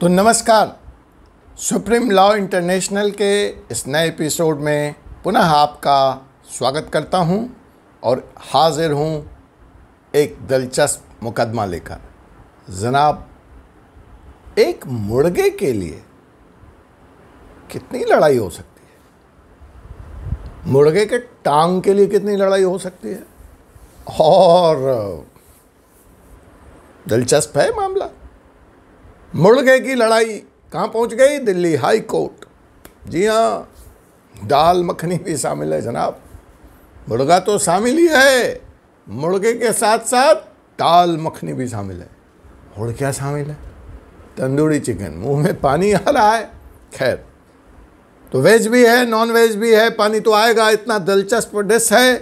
तो नमस्कार supreme law international के इस नए एपिसोड में पुनः आपका स्वागत करता हूं और हाजिर हूं एक दिलचस्प मुकदमा लेकर जनाब एक मुर्गे के लिए कितनी लड़ाई हो सकती है मुर्गे के टांग के लिए कितनी लड़ाई हो सकती है और दिलचस्प है मामला मुर्गे की लड़ाई कहाँ पहुँच गई दिल्ली हाई कोर्ट जी हाँ दाल मखनी भी शामिल है जनाब मुर्गा तो शामिल ही है मुर्गे के साथ साथ दाल मखनी भी शामिल है और क्या शामिल है तंदूरी चिकन मुंह में पानी आ रहा है खैर तो वेज भी है नॉन वेज भी है पानी तो आएगा इतना दिलचस्प डिश है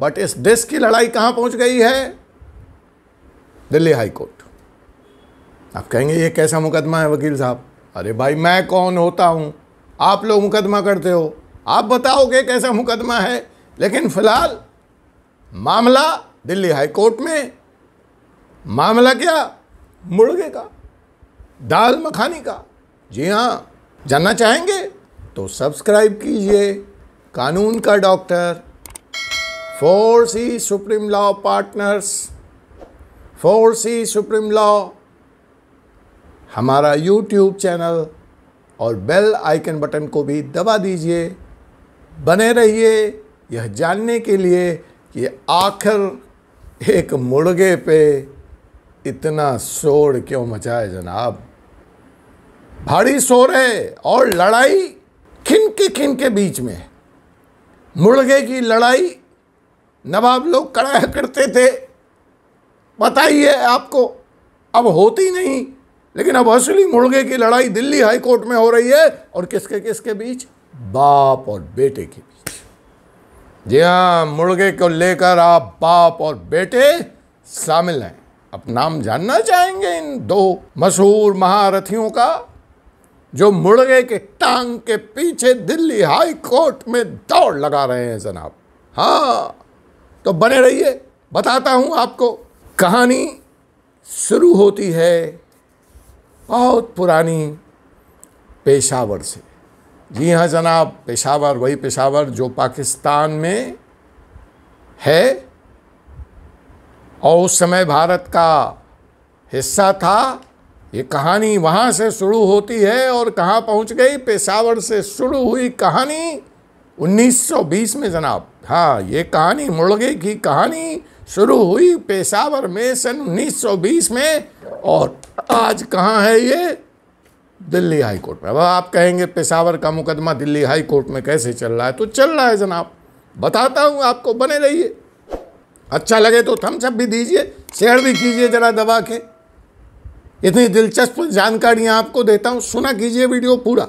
बट इस डिश की लड़ाई कहाँ पहुँच गई है दिल्ली हाई कोर्ट आप कहेंगे ये कैसा मुकदमा है वकील साहब अरे भाई मैं कौन होता हूँ आप लोग मुकदमा करते हो आप बताओगे कैसा मुकदमा है लेकिन फिलहाल मामला दिल्ली हाई कोर्ट में मामला क्या मुर्गे का दाल मखानी का जी हाँ जानना चाहेंगे तो सब्सक्राइब कीजिए कानून का doctor four C supreme law partners four C supreme law हमारा यूट्यूब चैनल और बेल आइकन बटन को भी दबा दीजिए बने रहिए यह जानने के लिए कि आखिर एक मुर्गे पे इतना शोर क्यों मचा है जनाब भारी शोर है और लड़ाई खिन खिन के बीच में मुर्गे की लड़ाई नवाब लोग कराया करते थे बताइए आपको अब होती नहीं लेकिन अब असली मुर्गे की लड़ाई दिल्ली हाई कोर्ट में हो रही है और किसके किसके बीच बाप और बेटे के बीच जी हाँ मुर्गे को लेकर आप बाप और बेटे शामिल हैं अब नाम जानना चाहेंगे इन दो मशहूर महारथियों का जो मुर्गे के टांग के पीछे दिल्ली हाई कोर्ट में दौड़ लगा रहे हैं जनाब हाँ तो बने रहिए बताता हूँ आपको कहानी शुरू होती है बहुत पुरानी पेशावर से जी हाँ जनाब पेशावर वही पेशावर जो पाकिस्तान में है और उस समय भारत का हिस्सा था ये कहानी वहाँ से शुरू होती है और कहाँ पहुँच गई पेशावर से शुरू हुई कहानी 1920 में जनाब हाँ ये कहानी मुड़गे की कहानी शुरू हुई पेशावर में सन 1920 में और आज कहाँ है ये दिल्ली हाई कोर्ट में अब आप कहेंगे पेशावर का मुकदमा दिल्ली हाई कोर्ट में कैसे चल रहा है तो चल रहा है जनाब बताता हूँ आपको बने रहिए अच्छा लगे तो थम्स अप भी दीजिए शेयर भी कीजिए जरा दबा के इतनी दिलचस्प जानकारियाँ आपको देता हूँ सुना कीजिए वीडियो पूरा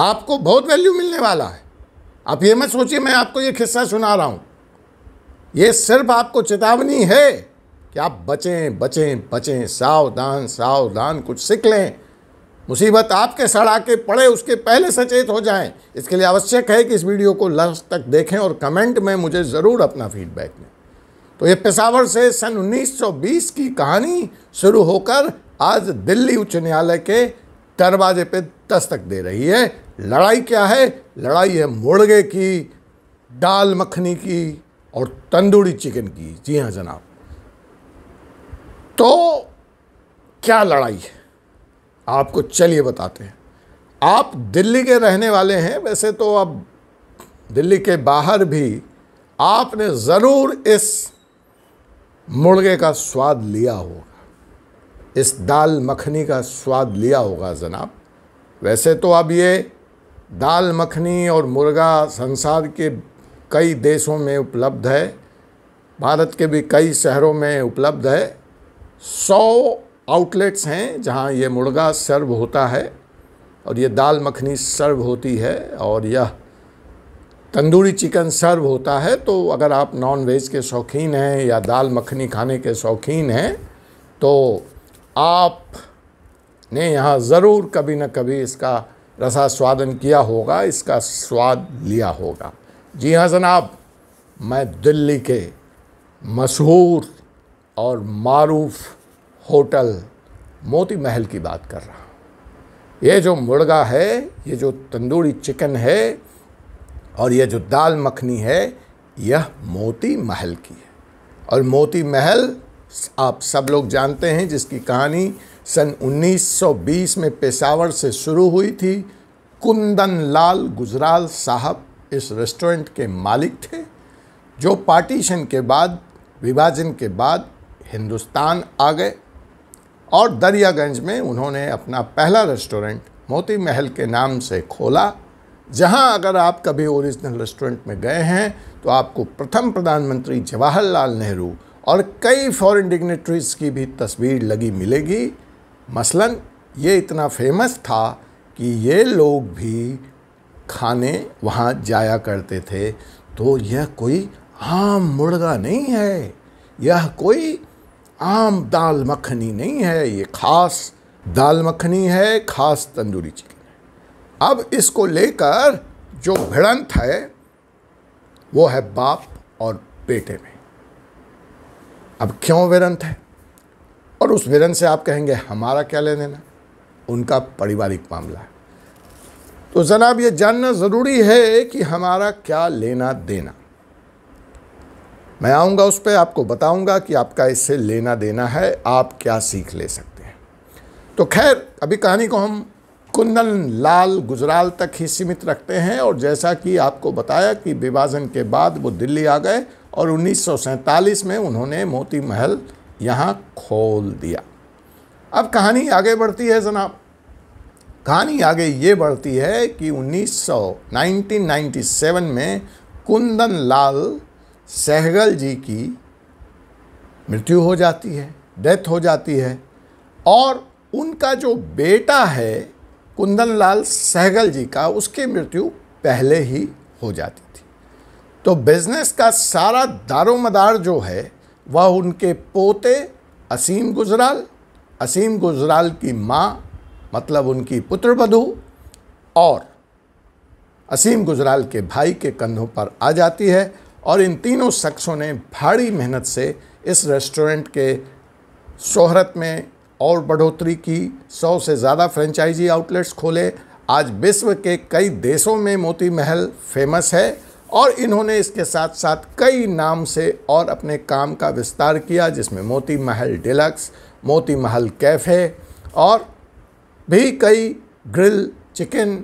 आपको बहुत वैल्यू मिलने वाला है आप ये मत सोचिए मैं आपको ये किस्सा सुना रहा हूँ ये सिर्फ आपको चेतावनी है कि आप बचें बचें बचें सावधान सावधान कुछ सीख लें मुसीबत आपके के पड़े उसके पहले सचेत हो जाएं इसके लिए आवश्यक है कि इस वीडियो को लास्ट तक देखें और कमेंट में मुझे ज़रूर अपना फीडबैक दें तो ये पेशावर से सन 1920 की कहानी शुरू होकर आज दिल्ली उच्च न्यायालय के दरवाजे पे दस्तक दे रही है लड़ाई क्या है लड़ाई है मुर्गे की दाल मखनी की और तंदूरी चिकन की जी हाँ जनाब तो क्या लड़ाई है आपको चलिए बताते हैं आप दिल्ली के रहने वाले हैं वैसे तो अब दिल्ली के बाहर भी आपने ज़रूर इस मुर्गे का स्वाद लिया होगा इस दाल मखनी का स्वाद लिया होगा जनाब वैसे तो अब ये दाल मखनी और मुर्गा संसार के कई देशों में उपलब्ध है भारत के भी कई शहरों में उपलब्ध है सौ आउटलेट्स हैं जहाँ ये मुर्गा सर्व होता है और ये दाल मखनी सर्व होती है और यह तंदूरी चिकन सर्व होता है तो अगर आप नॉन वेज के शौकीन हैं या दाल मखनी खाने के शौकीन हैं तो आप ने यहाँ ज़रूर कभी न कभी इसका रसा स्वादन किया होगा इसका स्वाद लिया होगा जी हाँ जनाब मैं दिल्ली के मशहूर और मारूफ होटल मोती महल की बात कर रहा हूँ ये जो मुर्गा है ये जो तंदूरी चिकन है और ये जो दाल मखनी है यह मोती महल की है और मोती महल आप सब लोग जानते हैं जिसकी कहानी सन 1920 में पेशावर से शुरू हुई थी कुंदन लाल गुजराल साहब इस रेस्टोरेंट के मालिक थे जो पार्टीशन के बाद विभाजन के बाद हिंदुस्तान आ गए और दरियागंज में उन्होंने अपना पहला रेस्टोरेंट मोती महल के नाम से खोला जहां अगर आप कभी ओरिजिनल रेस्टोरेंट में गए हैं तो आपको प्रथम प्रधानमंत्री जवाहरलाल नेहरू और कई फॉरेन डिग्नेटरीज की भी तस्वीर लगी मिलेगी मसलन ये इतना फेमस था कि ये लोग भी खाने वहाँ जाया करते थे तो यह कोई आम मुर्गा नहीं है यह कोई आम दाल मखनी नहीं है ये खास दाल मखनी है खास तंदूरी चिकन है अब इसको लेकर जो भिड़ंत है वो है बाप और बेटे में अब क्यों विरंत है और उस विरंत से आप कहेंगे हमारा क्या लेने ना उनका पारिवारिक मामला है तो जनाब ये जानना ज़रूरी है कि हमारा क्या लेना देना मैं आऊँगा उस पर आपको बताऊँगा कि आपका इससे लेना देना है आप क्या सीख ले सकते हैं तो खैर अभी कहानी को हम कुंदन लाल गुजराल तक ही सीमित रखते हैं और जैसा कि आपको बताया कि विभाजन के बाद वो दिल्ली आ गए और उन्नीस में उन्होंने मोती महल यहाँ खोल दिया अब कहानी आगे बढ़ती है जनाब कहानी आगे ये बढ़ती है कि 1900 1997 में कुंदन लाल सहगल जी की मृत्यु हो जाती है डेथ हो जाती है और उनका जो बेटा है कुंदन लाल सहगल जी का उसकी मृत्यु पहले ही हो जाती थी तो बिज़नेस का सारा दारोमदार जो है वह उनके पोते असीम गुजराल असीम गुजराल की माँ मतलब उनकी पुत्र बधू और असीम गुजराल के भाई के कंधों पर आ जाती है और इन तीनों शख्सों ने भारी मेहनत से इस रेस्टोरेंट के शोहरत में और बढ़ोतरी की सौ से ज़्यादा फ्रेंचाइजी आउटलेट्स खोले आज विश्व के कई देशों में मोती महल फेमस है और इन्होंने इसके साथ साथ कई नाम से और अपने काम का विस्तार किया जिसमें मोती महल डिलक्स मोती महल कैफ़े और भी कई ग्रिल चिकन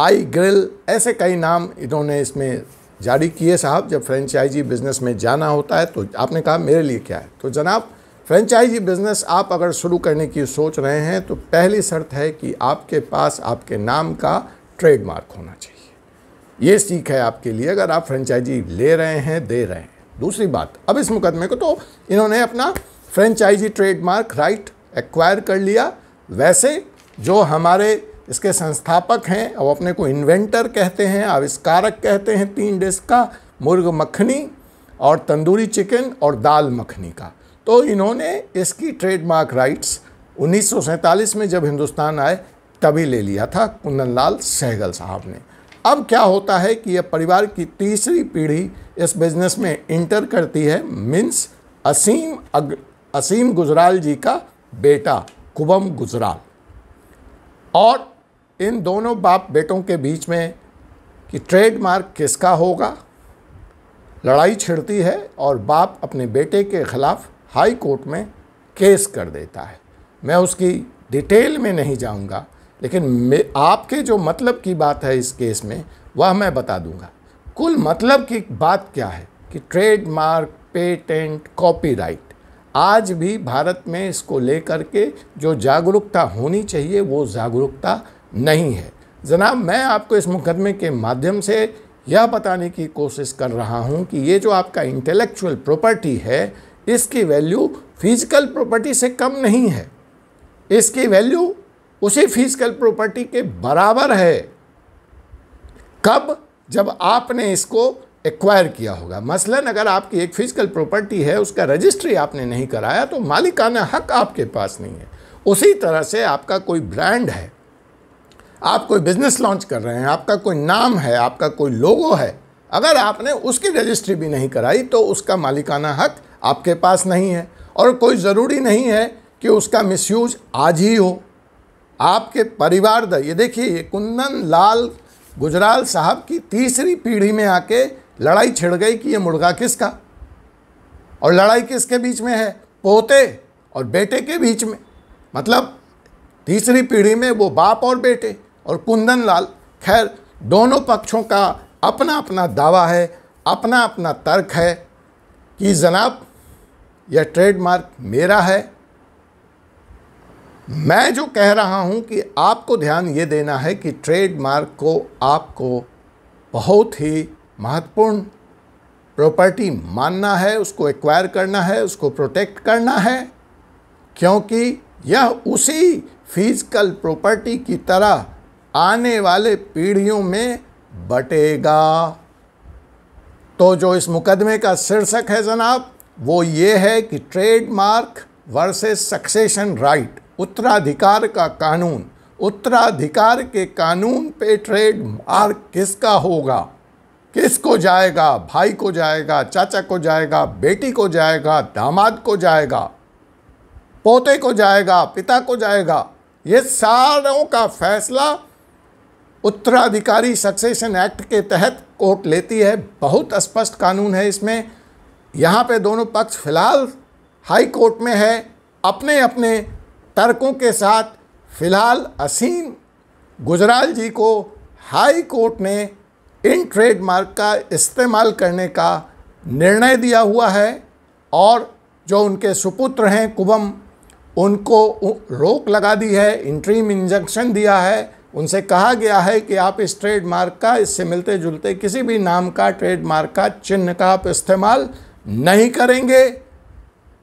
आई ग्रिल ऐसे कई नाम इन्होंने इसमें जारी किए साहब जब फ्रेंचाइजी बिज़नेस में जाना होता है तो आपने कहा मेरे लिए क्या है तो जनाब फ्रेंचाइजी बिज़नेस आप अगर शुरू करने की सोच रहे हैं तो पहली शर्त है कि आपके पास आपके नाम का ट्रेडमार्क होना चाहिए ये सीख है आपके लिए अगर आप फ्रेंचाइजी ले रहे हैं दे रहे हैं दूसरी बात अब इस मुकदमे को तो इन्होंने अपना फ्रेंचाइजी ट्रेडमार्क राइट एक्वायर कर लिया वैसे जो हमारे इसके संस्थापक हैं और अपने को इन्वेंटर कहते हैं आविष्कारक कहते हैं तीन डिश का मुर्ग मखनी और तंदूरी चिकन और दाल मखनी का तो इन्होंने इसकी ट्रेडमार्क राइट्स उन्नीस में जब हिंदुस्तान आए तभी ले लिया था कुंदन लाल सहगल साहब ने अब क्या होता है कि यह परिवार की तीसरी पीढ़ी इस बिजनेस में इंटर करती है मीन्स असीम अग, असीम गुजराल जी का बेटा कुबम गुजराल और इन दोनों बाप बेटों के बीच में कि ट्रेडमार्क किसका होगा लड़ाई छिड़ती है और बाप अपने बेटे के ख़िलाफ़ हाई कोर्ट में केस कर देता है मैं उसकी डिटेल में नहीं जाऊंगा लेकिन आपके जो मतलब की बात है इस केस में वह मैं बता दूंगा कुल मतलब की बात क्या है कि ट्रेडमार्क पेटेंट कॉपीराइट आज भी भारत में इसको लेकर के जो जागरूकता होनी चाहिए वो जागरूकता नहीं है जनाब मैं आपको इस मुकदमे के माध्यम से यह बताने की कोशिश कर रहा हूँ कि ये जो आपका इंटेलेक्चुअल प्रॉपर्टी है इसकी वैल्यू फिजिकल प्रॉपर्टी से कम नहीं है इसकी वैल्यू उसी फिजिकल प्रॉपर्टी के बराबर है कब जब आपने इसको एक्वायर किया होगा मसलन अगर आपकी एक फिजिकल प्रॉपर्टी है उसका रजिस्ट्री आपने नहीं कराया तो मालिकाना हक आपके पास नहीं है उसी तरह से आपका कोई ब्रांड है आप कोई बिज़नेस लॉन्च कर रहे हैं आपका कोई नाम है आपका कोई लोगो है अगर आपने उसकी रजिस्ट्री भी नहीं कराई तो उसका मालिकाना हक आपके पास नहीं है और कोई ज़रूरी नहीं है कि उसका मिसयूज आज ही हो आपके परिवार द ये देखिए कुंदन लाल गुजराल साहब की तीसरी पीढ़ी में आके लड़ाई छिड़ गई कि ये मुर्गा किसका और लड़ाई किसके बीच में है पोते और बेटे के बीच में मतलब तीसरी पीढ़ी में वो बाप और बेटे और कुंदन लाल खैर दोनों पक्षों का अपना अपना दावा है अपना अपना तर्क है कि जनाब यह ट्रेडमार्क मेरा है मैं जो कह रहा हूं कि आपको ध्यान ये देना है कि ट्रेडमार्क को आपको बहुत ही महत्वपूर्ण प्रॉपर्टी मानना है उसको एक्वायर करना है उसको प्रोटेक्ट करना है क्योंकि यह उसी फिजिकल प्रॉपर्टी की तरह आने वाले पीढ़ियों में बटेगा तो जो इस मुकदमे का शीर्षक है जनाब वो ये है कि ट्रेडमार्क वर्सेस सक्सेशन राइट उत्तराधिकार का कानून उत्तराधिकार के कानून पे ट्रेडमार्क किसका होगा किसको जाएगा भाई को जाएगा चाचा को जाएगा बेटी को जाएगा दामाद को जाएगा पोते को जाएगा पिता को जाएगा ये सारों का फैसला उत्तराधिकारी सक्सेशन एक्ट के तहत कोर्ट लेती है बहुत स्पष्ट कानून है इसमें यहाँ पे दोनों पक्ष फिलहाल हाई कोर्ट में है अपने अपने तर्कों के साथ फिलहाल असीम गुजराल जी को हाई कोर्ट ने इन ट्रेडमार्क का इस्तेमाल करने का निर्णय दिया हुआ है और जो उनके सुपुत्र हैं कुबम उनको रोक लगा दी है इंट्रीम इंजंक्शन दिया है उनसे कहा गया है कि आप इस ट्रेडमार्क का इससे मिलते जुलते किसी भी नाम का ट्रेडमार्क का चिन्ह का आप इस्तेमाल नहीं करेंगे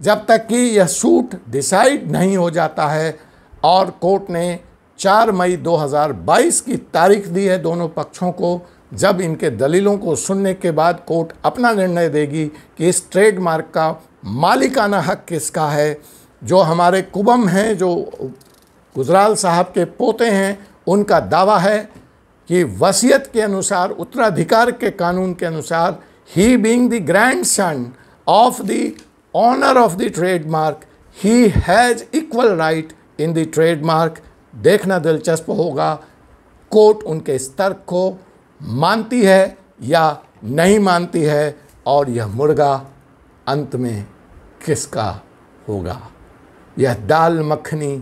जब तक कि यह सूट डिसाइड नहीं हो जाता है और कोर्ट ने 4 मई 2022 की तारीख दी है दोनों पक्षों को जब इनके दलीलों को सुनने के बाद कोर्ट अपना निर्णय देगी कि इस ट्रेडमार्क का मालिकाना हक किसका है जो हमारे कुबम हैं जो गुजराल साहब के पोते हैं उनका दावा है कि वसीयत के अनुसार उत्तराधिकार के कानून के अनुसार ही being the grandson of the owner of the trademark he has equal right in the trademark देखना दिलचस्प होगा कोर्ट उनके इस तर्क को मानती है या नहीं मानती है और यह मुर्गा अंत में किसका होगा यह दाल मखनी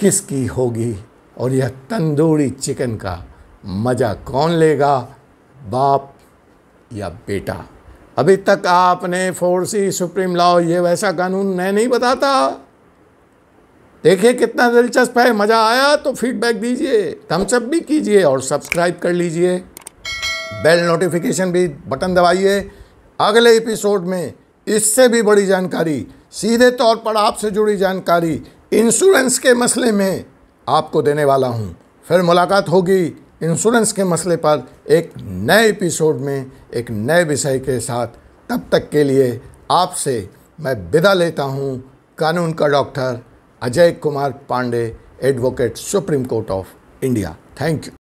किसकी होगी और यह तंदूरी चिकन का मज़ा कौन लेगा बाप या बेटा अभी तक आपने फोर्सी सुप्रीम लॉ ये वैसा कानून मैं नहीं बताता देखिए कितना दिलचस्प है मज़ा आया तो फीडबैक दीजिए थम्सअप भी कीजिए और सब्सक्राइब कर लीजिए बेल नोटिफिकेशन भी बटन दबाइए अगले एपिसोड में इससे भी बड़ी जानकारी सीधे तौर पर आपसे जुड़ी जानकारी इंश्योरेंस के मसले में आपको देने वाला हूँ फिर मुलाकात होगी इंश्योरेंस के मसले पर एक नए एपिसोड में एक नए विषय के साथ तब तक के लिए आपसे मैं विदा लेता हूँ कानून का doctor Ajay Kumar Pandey advocate supreme court of India thank you